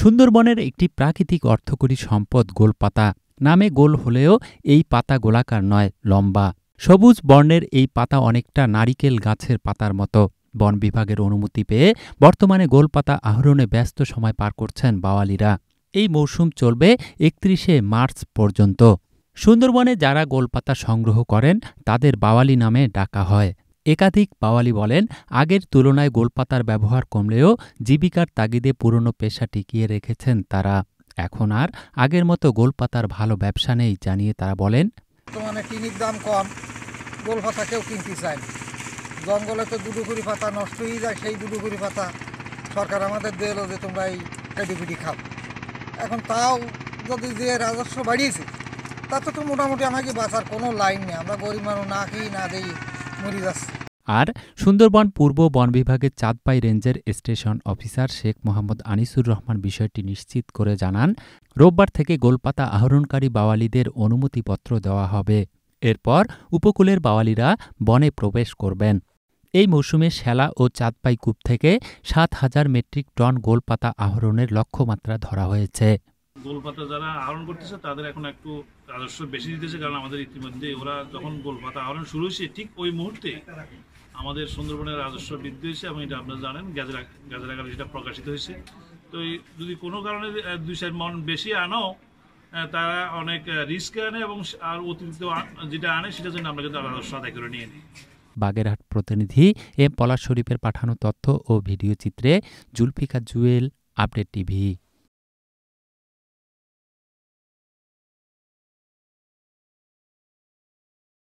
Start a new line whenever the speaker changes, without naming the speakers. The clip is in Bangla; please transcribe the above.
সুন্দরবনের একটি প্রাকৃতিক অর্থকরী সম্পদ গোলপাতা নামে গোল হলেও এই পাতা গোলাকার নয় লম্বা সবুজ বর্ণের এই পাতা অনেকটা নারিকেল গাছের পাতার মতো বন বিভাগের অনুমতি পেয়ে বর্তমানে গোলপাতা আহরণে ব্যস্ত সময় পার করছেন বাওয়ালিরা এই মৌসুম চলবে একত্রিশে মার্চ পর্যন্ত সুন্দরবনে যারা গোলপাতা সংগ্রহ করেন তাদের বাওয়ালি নামে ডাকা হয় একাধিক পাওয়ালি বলেন আগের তুলনায় গোলপাতার ব্যবহার কমলেও জীবিকার তাগিদে পুরনো পেশা টিকিয়ে রেখেছেন তারা এখন আর আগের মতো গোলপাতার ভালো ব্যবসা নেই জানিয়ে তারা বলেন
বর্তমানে চিনির দাম কম গোলপাতা কেউ কিনতে চায় জঙ্গলে তো দুডুকুরি পাতা নষ্ট হয়ে যায় সেই দুডুকুরি পাতা সরকার আমাদের দিল যে তোমরা এই কেডিপিডি খাও এখন তাও যদি যে রাজস্ব বাড়িয়েছে তাতে তো মোটামুটি আমাকে বাঁচার কোনো লাইন নেই আমরা গরিব মানুষ না খেয়ে না দিই
আর সুন্দরবন পূর্ব বন বিভাগের চাঁদপাই রেঞ্জের স্টেশন অফিসার শেখ মোহাম্মদ আনিসুর রহমান বিষয়টি নিশ্চিত করে জানান রোববার থেকে গোলপাতা আহরণকারী বাওয়ালিদের অনুমতিপত্র দেওয়া হবে এরপর উপকূলের বাওয়ালিরা বনে প্রবেশ করবেন এই মৌসুমে শ্যালা ও চাঁদপাই কূপ থেকে সাত হাজার মেট্রিক টন গোলপাতা আহরণের লক্ষ্যমাত্রা ধরা হয়েছে
গোলপাতা যারা আহরণ করতেছে তাদের এখন একটু রাজস্ব বেশি দিতেছে কারণ আমাদের ইতিমধ্যে ওরা যখন গোলপাতা আহরণ শুরু হয়েছে ঠিক ওই মুহূর্তে আমাদের সুন্দরবনের রাজস্ব বৃদ্ধি হয়েছে এবং এটা আপনারা জানেন গাজরা গাজরা গালে সেটা প্রকাশিত হয়েছে তো যদি কোনো কারণে দুই সাইড মন বেশি আনো তারা অনেক রিস্ক আনে এবং আর অতিরিক্ত যেটা আনে সেটা জন্য আমরা কিন্তু রাজস্ব আদায় করে নিয়ে নিই
বাগেরহাট প্রতিনিধি এম পলাশ শরীফের পাঠানো তথ্য ও ভিডিও চিত্রে জুলফিকা জুয়েল আপডেট টিভি